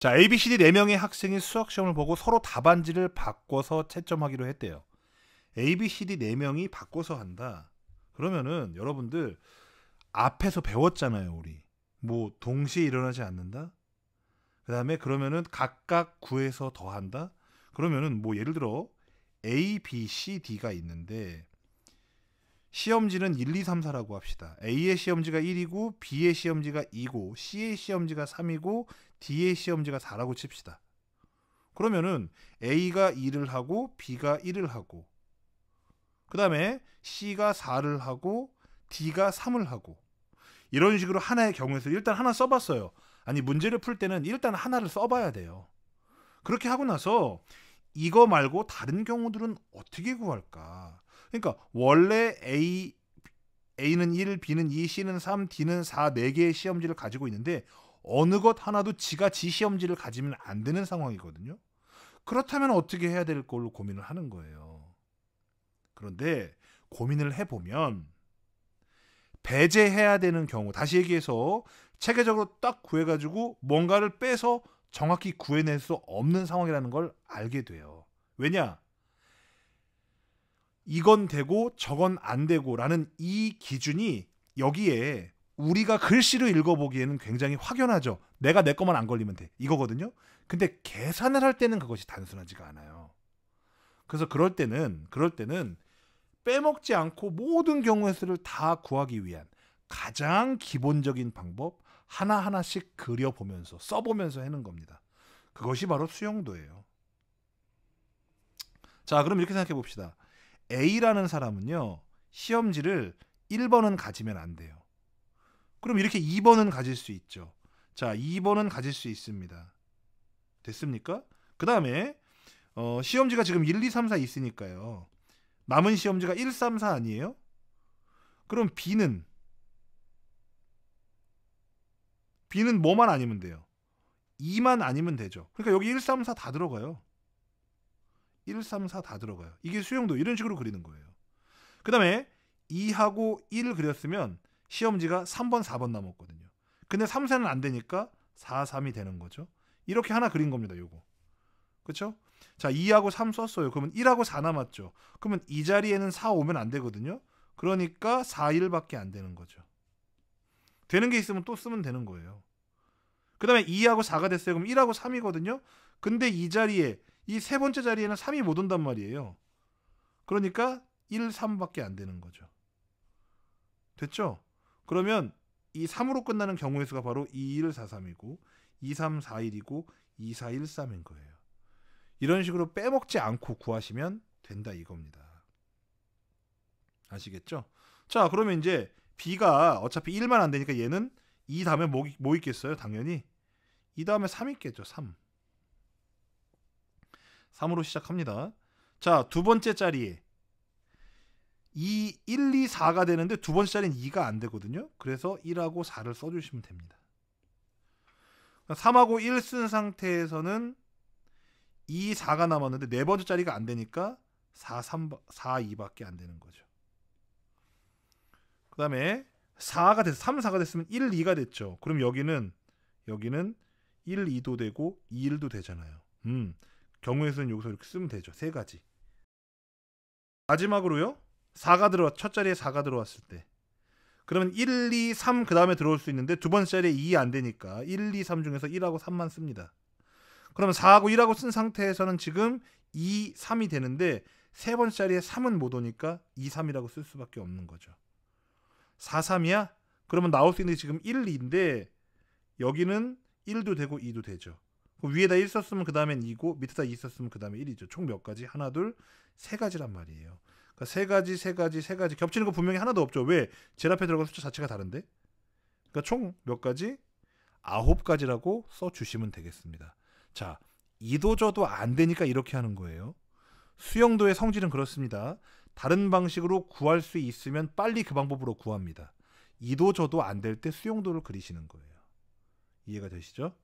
자, A, B, C, D 4 명의 학생이 수학 시험을 보고 서로 답안지를 바꿔서 채점하기로 했대요. A, B, C, D 4 명이 바꿔서 한다. 그러면은 여러분들 앞에서 배웠잖아요, 우리. 뭐 동시에 일어나지 않는다. 그다음에 그러면은 각각 구해서 더한다. 그러면은 뭐 예를 들어 A, B, C, D가 있는데 시험지는 1, 2, 3, 4라고 합시다. A의 시험지가 1이고 B의 시험지가 2고 C의 시험지가 3이고 D의 시험지가 4라고 칩시다. 그러면은 A가 2를 하고 B가 1을 하고 그 다음에 C가 4를 하고 D가 3을 하고 이런 식으로 하나의 경우에서 일단 하나 써봤어요. 아니 문제를 풀 때는 일단 하나를 써봐야 돼요. 그렇게 하고 나서 이거 말고 다른 경우들은 어떻게 구할까? 그러니까 원래 A A는 1, B는 2, C는 3, D는 4, 4개의 시험지를 가지고 있는데 어느 것 하나도 지가 지 시험지를 가지면 안 되는 상황이거든요. 그렇다면 어떻게 해야 될 걸로 고민을 하는 거예요. 그런데 고민을 해보면 배제해야 되는 경우, 다시 얘기해서 체계적으로 딱 구해가지고 뭔가를 빼서 정확히 구해낼 수 없는 상황이라는 걸 알게 돼요. 왜냐? 이건 되고 저건 안 되고라는 이 기준이 여기에 우리가 글씨로 읽어보기에는 굉장히 확연하죠. 내가 내 것만 안 걸리면 돼. 이거거든요. 근데 계산을 할 때는 그것이 단순하지가 않아요. 그래서 그럴 때는 그럴 때는 빼먹지 않고 모든 경우의 수를 다 구하기 위한 가장 기본적인 방법, 하나하나씩 그려보면서 써보면서 해는 겁니다. 그것이 바로 수용도예요. 자, 그럼 이렇게 생각해 봅시다. A라는 사람은요, 시험지를 1번은 가지면 안 돼요. 그럼 이렇게 2번은 가질 수 있죠. 자, 2번은 가질 수 있습니다. 됐습니까? 그 다음에, 어, 시험지가 지금 1, 2, 3, 4 있으니까요. 남은 시험지가 1, 3, 4 아니에요? 그럼 B는 B는 뭐만 아니면 돼요. 2만 아니면 되죠. 그러니까 여기 1, 3, 4 다 들어가요. 1, 3, 4 다 들어가요. 이게 수용도 이런 식으로 그리는 거예요. 그 다음에 2하고 1 그렸으면 시험지가 3번, 4번 남았거든요. 근데 3, 4는 안 되니까 4, 3이 되는 거죠. 이렇게 하나 그린 겁니다. 요거. 그쵸 자, 2하고 3 썼어요. 그러면 1하고 4 남았죠. 그러면 이 자리에는 4 오면 안 되거든요. 그러니까 4, 1밖에 안 되는 거죠. 되는 게 있으면 또 쓰면 되는 거예요. 그 다음에 2하고 4가 됐어요. 그럼 1하고 3이거든요. 근데 이 자리에, 이 세 번째 자리에는 3이 못 온단 말이에요. 그러니까 1, 3밖에 안 되는 거죠. 됐죠? 그러면 이 3으로 끝나는 경우의 수가 바로 2, 1, 4, 3이고 2, 3, 4, 1이고 2, 4, 1, 3인 거예요. 이런 식으로 빼먹지 않고 구하시면 된다 이겁니다. 아시겠죠? 자, 그러면 이제 B가 어차피 1만 안 되니까 얘는 2 다음에 뭐, 뭐 있겠어요? 당연히 2 다음에 3 있겠죠. 3. 3으로 시작합니다. 자, 두 번째 자리에 2, 1, 2, 4가 되는데 두 번째 자리는 2가 안 되거든요. 그래서 1하고 4를 써주시면 됩니다. 3하고 그러니까 1쓴 상태에서는 2, 4가 남았는데 네 번째 자리가 안 되니까 4, 3, 4, 2밖에 안 되는 거죠. 그다음에 4가 돼서 3, 4가 됐으면 1, 2가 됐죠. 그럼 여기는 여기는 1, 2도 되고 2, 1도 되잖아요. 음. 경우에서는 여기서 이렇게 쓰면 되죠. 세 가지. 마지막으로요. 4가 들어왔 첫 자리에 4가 들어왔을 때 그러면 1, 2, 3 그다음에 들어올 수 있는데 두 번째 자리에 2이안 되니까 1, 2, 3 중에서 1하고 3만 씁니다. 그러면 4하고 1하고 쓴 상태에서는 지금 2, 3이 되는데 세 번째 자리에 3은 못 오니까 2, 3이라고 쓸 수밖에 없는 거죠. 4-3이야? 그러면 나올 수 있는 게 지금 1, 2인데 여기는 1도 되고 2도 되죠. 그 위에다 1 썼으면 그 다음엔 2고 밑에다 2 썼으면 그 다음에 1이죠. 총 몇 가지? 하나, 둘, 세 가지란 말이에요. 그러니까 세 가지, 세 가지, 세 가지 겹치는 거 분명히 하나도 없죠. 왜? 제일 앞에 들어간 숫자 자체가 다른데. 그러니까 총 몇 가지? 아홉 가지라고 써 주시면 되겠습니다. 자, 2도 저도 안 되니까 이렇게 하는 거예요. 수영도의 성질은 그렇습니다. 다른 방식으로 구할 수 있으면 빨리 그 방법으로 구합니다. 이도 저도 안 될 때 수용도를 그리시는 거예요. 이해가 되시죠?